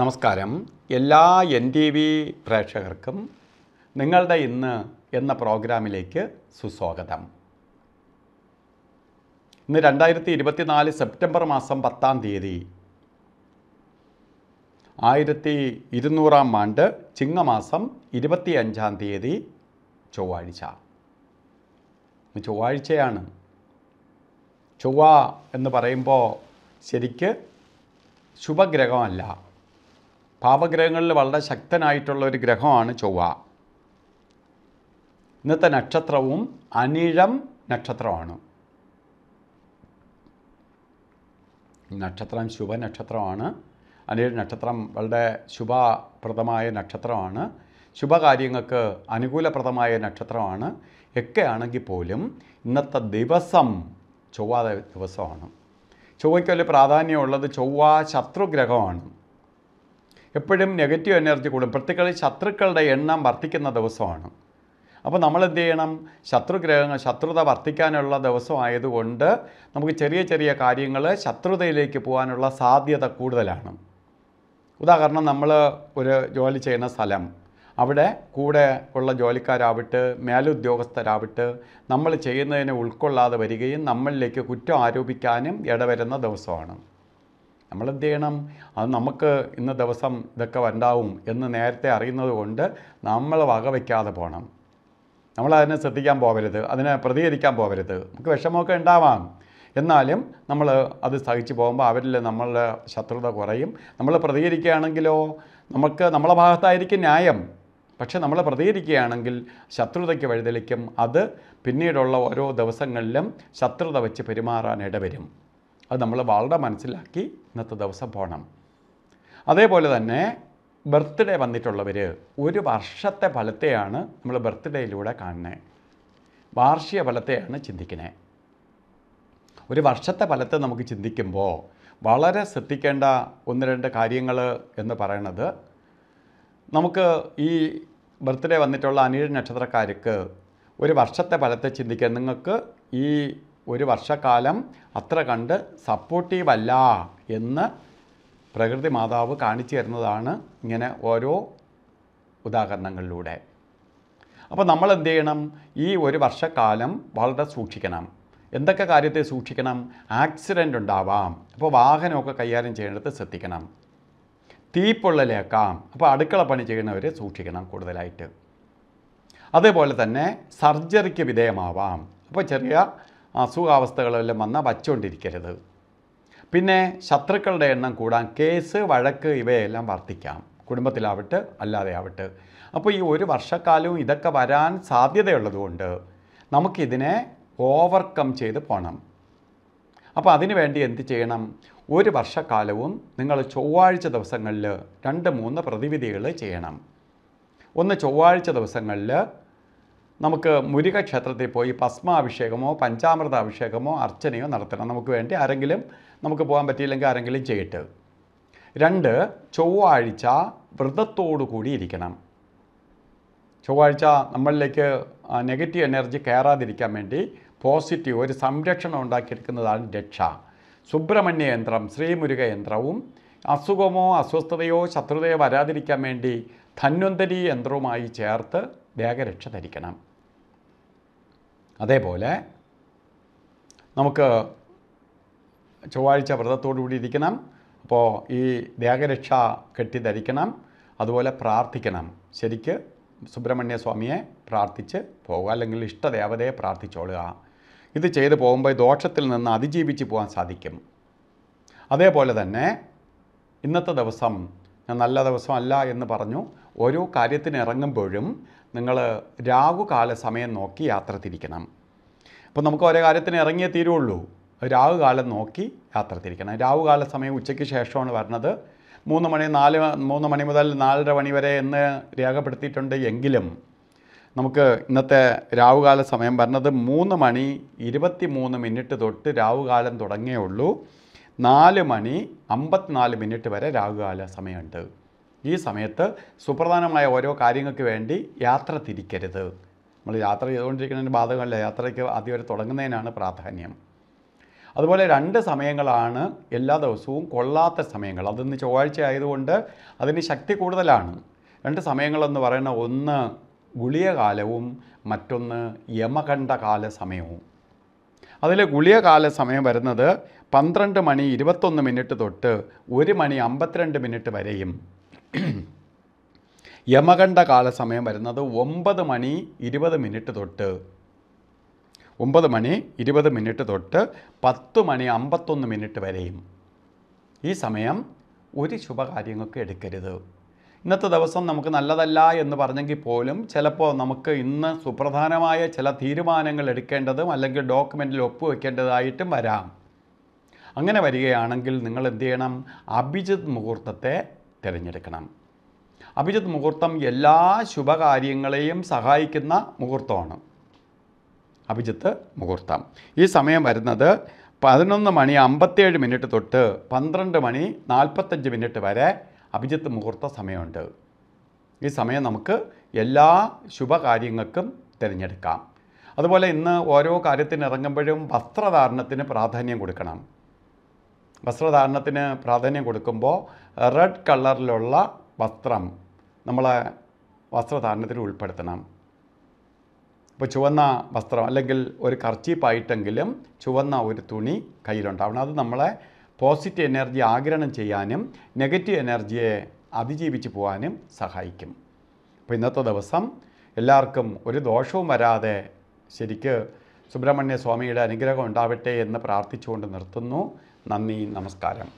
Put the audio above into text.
നമസ്കാരം എല്ലാ N T V പ്രേക്ഷകർക്കും നിങ്ങളുടെ ഇന്ന് എന്ന പ്രോഗ്രാമിലേക്ക് സുസ്വാഗതം ഇന്ന് രണ്ടായിരത്തി ഇരുപത്തിനാല് സെപ്റ്റംബർ മാസം പത്താം തീയതി ആയിരത്തി ഇരുന്നൂറാം ആണ്ട് ചിങ്ങമാസം ഇരുപത്തി അഞ്ചാം തീയതി ചൊവ്വാഴ്ച ചൊവ്വാഴ്ചയാണ് ചൊവ്വ എന്ന് പറയുമ്പോൾ ശരിക്ക് ശുഭഗ്രഹമല്ല പാപഗ്രഹങ്ങളിൽ വളരെ ശക്തനായിട്ടുള്ള ഒരു ഗ്രഹമാണ് ചൊവ്വ ഇന്നത്തെ നക്ഷത്രവും അനിഴം നക്ഷത്രമാണ് നക്ഷത്രം ശുഭ നക്ഷത്രമാണ് അനിഴ നക്ഷത്രം വളരെ ശുഭപ്രദമായ നക്ഷത്രമാണ് ശുഭകാര്യങ്ങൾക്ക് അനുകൂലപ്രദമായ നക്ഷത്രമാണ് ഒക്കെയാണെങ്കിൽ പോലും ഇന്നത്തെ ദിവസം ചൊവ്വ ദിവസമാണ് ചൊവ്വയ്ക്ക് വലിയ പ്രാധാന്യമുള്ളത് ചൊവ്വ ശത്രുഗ്രഹമാണ് എപ്പോഴും നെഗറ്റീവ് എനർജി കൂടും പ്രത്യേകിച്ച് ശത്രുക്കളുടെ എണ്ണം വർദ്ധിക്കുന്ന ദിവസമാണ് അപ്പോൾ നമ്മൾ എന്ത് ചെയ്യണം ശത്രുഗ്രഹങ്ങൾ ശത്രുത വർദ്ധിക്കാനുള്ള ദിവസമായതുകൊണ്ട് നമുക്ക് ചെറിയ ചെറിയ കാര്യങ്ങൾ ശത്രുതയിലേക്ക് പോകാനുള്ള സാധ്യത കൂടുതലാണ് ഉദാഹരണം നമ്മൾ ഒരു ജോലി ചെയ്യുന്ന സ്ഥലം അവിടെ കൂടെ ഉള്ള ജോലിക്കാരാവട്ട് മേലുദ്യോഗസ്ഥരാവട്ട് നമ്മൾ ചെയ്യുന്നതിനെ ഉൾക്കൊള്ളാതെ വരികയും നമ്മളിലേക്ക് കുറ്റം ആരോപിക്കാനും ഇടവരുന്ന ദിവസമാണ് നമ്മളെന്ത് ചെയ്യണം അത് നമുക്ക് ഇന്ന ദിവസം ഇതൊക്കെ ഉണ്ടാവും എന്ന് നേരത്തെ അറിയുന്നത് കൊണ്ട് നമ്മൾ വകവയ്ക്കാതെ പോകണം നമ്മൾ അതിനെ ശ്രദ്ധിക്കാൻ പോകരുത് അതിനെ പ്രതികരിക്കാൻ പോകരുത് നമുക്ക് വിഷമമൊക്കെ ഉണ്ടാവാം എന്നാലും നമ്മൾ അത് സഹിച്ചു പോകുമ്പോൾ അവരിൽ നമ്മളുടെ ശത്രുത കുറയും നമ്മൾ പ്രതികരിക്കുകയാണെങ്കിലോ നമുക്ക് നമ്മളെ ഭാഗത്തായിരിക്കും ന്യായം പക്ഷേ നമ്മൾ പ്രതികരിക്കുകയാണെങ്കിൽ ശത്രുതയ്ക്ക് വഴിതെളിക്കും അത് പിന്നീടുള്ള ഓരോ ദിവസങ്ങളിലും ശത്രുത വെച്ച് പെരുമാറാൻ ഇടവരും അത് നമ്മൾ വളരെ മനസ്സിലാക്കി ഇന്നത്തെ ദിവസം പോകണം അതേപോലെ തന്നെ ബർത്ത്ഡേ വന്നിട്ടുള്ളവർ ഒരു വർഷത്തെ ഫലത്തെയാണ് നമ്മൾ ബർത്ത്ഡേയിലൂടെ കാണുന്നത് വാർഷിക ഫലത്തെയാണ് ചിന്തിക്കുന്നത് ഒരു വർഷത്തെ ഫലത്തെ നമുക്ക് ചിന്തിക്കുമ്പോൾ വളരെ ശ്രദ്ധിക്കേണ്ട ഒന്ന് രണ്ട് കാര്യങ്ങൾ എന്ന് പറയണത് നമുക്ക് ഈ ബർത്ത്ഡേ വന്നിട്ടുള്ള അനിഴ നക്ഷത്രക്കാർക്ക് ഒരു വർഷത്തെ ഫലത്തെ ചിന്തിക്കാൻ നിങ്ങൾക്ക് ഈ ഒരു വർഷക്കാലം അത്ര കണ്ട് സപ്പോർട്ടീവ് അല്ല എന്ന് പ്രകൃതി മാതാവ് കാണിച്ചു തരുന്നതാണ് ഇങ്ങനെ ഓരോ ഉദാഹരണങ്ങളിലൂടെ അപ്പോൾ നമ്മൾ എന്ത് ചെയ്യണം ഈ ഒരു വർഷക്കാലം വളരെ സൂക്ഷിക്കണം എന്തൊക്കെ കാര്യത്തെ സൂക്ഷിക്കണം ആക്സിഡൻ്റ് ഉണ്ടാവാം അപ്പോൾ വാഹനമൊക്കെ കൈകാര്യം ചെയ്യേണ്ടത് ശ്രദ്ധിക്കണം തീപ്പൊള്ളലേക്കാം അപ്പോൾ അടുക്കള പണി ചെയ്യുന്നവരെ സൂക്ഷിക്കണം കൂടുതലായിട്ട് അതേപോലെ തന്നെ സർജറിക്ക് വിധേയമാവാം അപ്പോൾ ചെറിയ അസുഖാവസ്ഥകളെല്ലാം വന്നാൽ വച്ചുകൊണ്ടിരിക്കരുത് പിന്നെ ശത്രുക്കളുടെ എണ്ണം കൂടാൻ കേസ് വഴക്ക് ഇവയെല്ലാം വർദ്ധിക്കാം കുടുംബത്തിലാവട്ടെ അല്ലാതെയാവട്ടെ അപ്പോൾ ഈ ഒരു വർഷക്കാലവും ഇതൊക്കെ വരാൻ സാധ്യതയുള്ളതുകൊണ്ട് നമുക്കിതിനെ ഓവർകം ചെയ്ത് പോകണം അപ്പോൾ അതിനു വേണ്ടി എന്ത് ചെയ്യണം ഒരു വർഷക്കാലവും നിങ്ങൾ ചൊവ്വാഴ്ച ദിവസങ്ങളിൽ രണ്ട് മൂന്ന് പ്രതിവിധികൾ ചെയ്യണം ഒന്ന് ചൊവ്വാഴ്ച ദിവസങ്ങളിൽ നമുക്ക് മുരുക ക്ഷേത്രത്തിൽ പോയി ഭസ്മാഭിഷേകമോ പഞ്ചാമൃതാഭിഷേകമോ അർച്ചനയോ നടത്തണം നമുക്ക് വേണ്ടി ആരെങ്കിലും നമുക്ക് പോകാൻ പറ്റിയില്ലെങ്കിൽ ആരെങ്കിലും ചെയ്യട്ടെ രണ്ട് ചൊവ്വാഴ്ച വ്രതത്തോടു കൂടി ഇരിക്കണം ചൊവ്വാഴ്ച നമ്മളിലേക്ക് നെഗറ്റീവ് എനർജി കയറാതിരിക്കാൻ വേണ്ടി പോസിറ്റീവ് ഒരു സംരക്ഷണം ഉണ്ടാക്കിയെടുക്കുന്നതാണ് രക്ഷ സുബ്രഹ്മണ്യ യന്ത്രം ശ്രീമുരുക യന്ത്രവും അസുഖമോ അസ്വസ്ഥതയോ ശത്രുതയോ വരാതിരിക്കാൻ വേണ്ടി ധന്വന്തരി യന്ത്രവുമായി ചേർത്ത് ദേഹരക്ഷ ധരിക്കണം അതേപോലെ നമുക്ക് ചൊവ്വാഴ്ച വ്രതത്തോടുകൂടി ഇരിക്കണം അപ്പോൾ ഈ ദേഹരക്ഷ കെട്ടി ധരിക്കണം അതുപോലെ പ്രാർത്ഥിക്കണം ശരിക്ക് സുബ്രഹ്മണ്യ സ്വാമിയെ പ്രാർത്ഥിച്ച് പോകുക അല്ലെങ്കിൽ ഇഷ്ടദേവതയെ പ്രാർത്ഥിച്ചോളുക ഇത് ചെയ്ത് പോകുമ്പോൾ ദോഷത്തിൽ നിന്ന് അതിജീവിച്ച് പോകാൻ സാധിക്കും അതേപോലെ തന്നെ ഇന്നത്തെ ദിവസം ഞാൻ നല്ല ദിവസമല്ല എന്ന് പറഞ്ഞു ഓരോ കാര്യത്തിന് ഇറങ്ങുമ്പോഴും നിങ്ങൾ രാഹുകാല സമയം നോക്കി യാത്ര തിരിക്കണം അപ്പോൾ നമുക്ക് ഓരോ കാര്യത്തിന് ഇറങ്ങിയേ തീരുള്ളൂ രാഹുകാലം നോക്കി യാത്ര തിരിക്കണം രാഹുകാല സമയം ഉച്ചയ്ക്ക് ശേഷമാണ് വരുന്നത് മൂന്ന് മണി നാല് മൂന്ന് മണി മുതൽ നാലര മണി വരെ എന്ന് രേഖപ്പെടുത്തിയിട്ടുണ്ട് എങ്കിലും നമുക്ക് ഇന്നത്തെ രാഹുകാല സമയം വരുന്നത് മൂന്ന് മണി ഇരുപത്തി മൂന്ന് മിനിറ്റ് തൊട്ട് രാഹുകാലം തുടങ്ങിയേ ഉള്ളൂ നാല് മണി അമ്പത്തിനാല് മിനിറ്റ് വരെ രാഹുകാല സമയമുണ്ട് ഈ സമയത്ത് സുപ്രധാനമായ ഓരോ കാര്യങ്ങൾക്ക് വേണ്ടി യാത്ര തിരിക്കരുത് നമ്മൾ യാത്ര ചെയ്തുകൊണ്ടിരിക്കുന്നതിന് ബാധകമല്ല യാത്രയ്ക്ക് ആദ്യം വരെ തുടങ്ങുന്നതിനാണ് പ്രാധാന്യം അതുപോലെ രണ്ട് സമയങ്ങളാണ് എല്ലാ ദിവസവും കൊള്ളാത്ത സമയങ്ങൾ അതിന്ന് ചൊവ്വാഴ്ച ആയതുകൊണ്ട് അതിന് ശക്തി കൂടുതലാണ് രണ്ട് സമയങ്ങളെന്ന് പറയുന്ന ഒന്ന് ഗുളിയകാലവും മറ്റൊന്ന് യമകണ്ഠകാല സമയവും അതിൽ ഗുളിയകാല സമയം വരുന്നത് പന്ത്രണ്ട് മണി ഇരുപത്തൊന്ന് മിനിറ്റ് തൊട്ട് ഒരു മണി അമ്പത്തിരണ്ട് മിനിറ്റ് വരെയും യമകണ്ഠ കാലസമയം വരുന്നത് ഒമ്പത് മണി ഇരുപത് മിനിറ്റ് തൊട്ട് ഒമ്പത് മണി ഇരുപത് മിനിറ്റ് തൊട്ട് പത്ത് മണി അമ്പത്തൊന്ന് മിനിറ്റ് വരെയും ഈ സമയം ഒരു ശുഭകാര്യങ്ങൾക്ക് എടുക്കരുത് ഇന്നത്തെ ദിവസം നമുക്ക് നല്ലതല്ല എന്ന് പറഞ്ഞെങ്കിൽ പോലും ചിലപ്പോൾ നമുക്ക് ഇന്ന് സുപ്രധാനമായ ചില തീരുമാനങ്ങൾ എടുക്കേണ്ടതും അല്ലെങ്കിൽ ഡോക്യുമെൻറ്റിൽ ഒപ്പുവെക്കേണ്ടതായിട്ടും വരാം അങ്ങനെ വരികയാണെങ്കിൽ നിങ്ങൾ എന്ത് ചെയ്യണം അഭിജിത് മുഹൂർത്തത്തെ തിരഞ്ഞെടുക്കണം അഭിജിത് മുഹൂർത്തം എല്ലാ ശുഭകാര്യങ്ങളെയും സഹായിക്കുന്ന മുഹൂർത്തമാണ് അഭിജിത്ത് മുഹൂർത്തം ഈ സമയം വരുന്നത് പതിനൊന്ന് മണി അമ്പത്തേഴ് മിനിറ്റ് തൊട്ട് പന്ത്രണ്ട് മണി നാൽപ്പത്തഞ്ച് മിനിറ്റ് വരെ അഭിജിത്ത് മുഹൂർത്ത സമയമുണ്ട് ഈ സമയം നമുക്ക് എല്ലാ ശുഭകാര്യങ്ങൾക്കും തിരഞ്ഞെടുക്കാം അതുപോലെ ഇന്ന് ഓരോ കാര്യത്തിന് ഇറങ്ങുമ്പോഴും വസ്ത്രധാരണത്തിന് പ്രാധാന്യം കൊടുക്കണം വസ്ത്രധാരണത്തിന് പ്രാധാന്യം കൊടുക്കുമ്പോൾ റെഡ് കളറിലുള്ള വസ്ത്രം നമ്മളെ വസ്ത്രധാരണത്തിൽ ഉൾപ്പെടുത്തണം ഇപ്പോൾ ചുവന്ന വസ്ത്രം അല്ലെങ്കിൽ ഒരു കർച്ചീപ്പായിട്ടെങ്കിലും ചുവന്ന ഒരു തുണി കയ്യിലുണ്ടാവണം അത് നമ്മളെ പോസിറ്റീവ് എനർജി ആഗിരണം ചെയ്യാനും നെഗറ്റീവ് എനർജിയെ അതിജീവിച്ച് പോകാനും സഹായിക്കും അപ്പോൾ ഇന്നത്തെ ദിവസം എല്ലാവർക്കും ഒരു ദോഷവും വരാതെ ശരിക്ക് സുബ്രഹ്മണ്യ സ്വാമിയുടെ അനുഗ്രഹം ഉണ്ടാവട്ടെ എന്ന് പ്രാർത്ഥിച്ചുകൊണ്ട് നിർത്തുന്നു നന്ദി നമസ്കാരം